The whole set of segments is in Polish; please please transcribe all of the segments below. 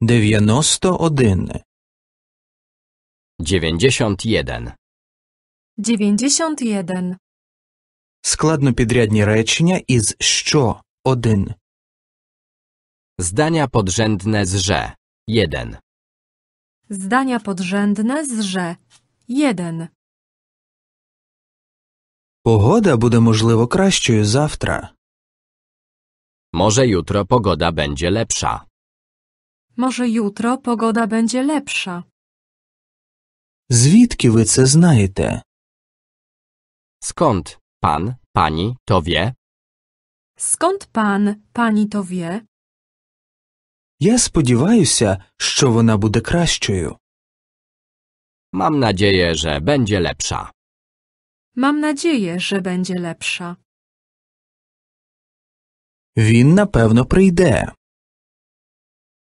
Дев'яносто jeden Dziewięćdziesiąt jeden. Dziewięćdziesiąt jeden. Складнопідрядні речення із що один. Zdania podrzędne z że jeden. Zdania podrzędne z że jeden. Pogoda буде можливо кращою завтра. Może jutro pogoda będzie lepsza. Może jutro pogoda będzie lepsza. Zwitki wy, co знаєте? Skąd pan, pani to wie? Skąd pan, pani to wie? spodziewaję się, że вона буде кращою. Mam nadzieję, że będzie lepsza. Mam nadzieję, że będzie lepsza. na pewno прийде.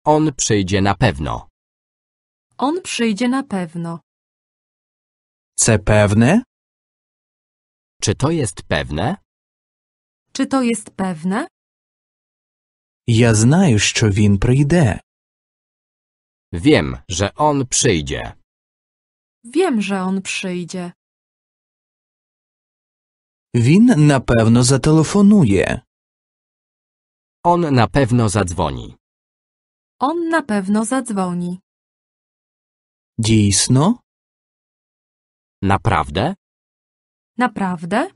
On przyjdzie na pewno. On przyjdzie na pewno. Це pewne? Czy to jest pewne? Czy to jest pewne? Ja знаю, що він прийде. Wiem, że on przyjdzie. Wiem, że on przyjdzie. Він, pewno zatelefonuje. On na pewno zadzwoni. On na pewno zadzwoni. Dzisno? Naprawdę? Naprawdę?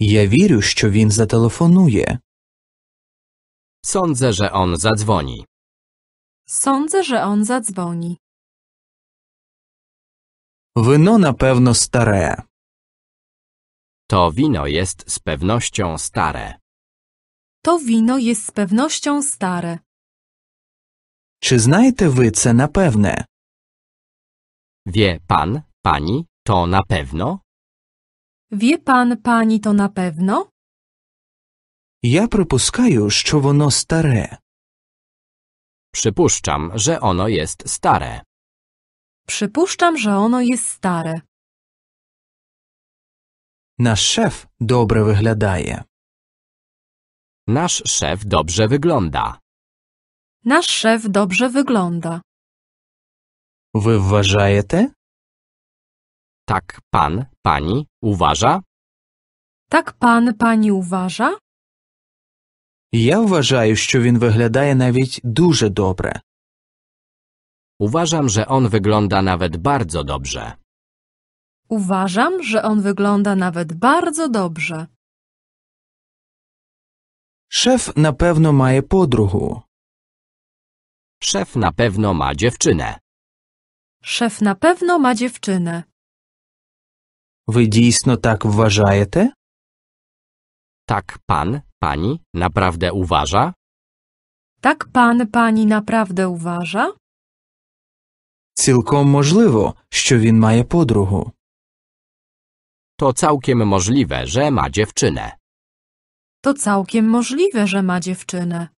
Ja вірю, że on зателефонує. Sądzę, że on zadzwoni. Sądzę, że on zadzwoni. Wino na pewno stare. To wino jest z pewnością stare. To wino jest z pewnością stare. Czy wy, ви na pewne? Wie pan, pani to na pewno? Wie pan, pani to na pewno? Ja przypuszczam, że ono stare. Przypuszczam, że ono jest stare. Przypuszczam, że ono jest stare. Nasz szef dobrze wygląda. Nasz szef dobrze wygląda. Nasz szef dobrze wygląda. Wy uważaєте? Tak pan, pani uważa? Tak pan, pani uważa? Я вважаю, що він виглядає nawet duże dobre. Uważam, że on wygląda nawet bardzo dobrze. Uważam, że on wygląda nawet bardzo dobrze. Szef na pewno ma podrugu. Szef na pewno ma dziewczynę. Szef na pewno ma dziewczynę. Ви дійсно так Tak pan, pani naprawdę uważa? Tak pan, pani naprawdę uważa? Цілком можливо, że win має подругу. To całkiem możliwe, że ma dziewczynę. To całkiem możliwe, że ma dziewczynę.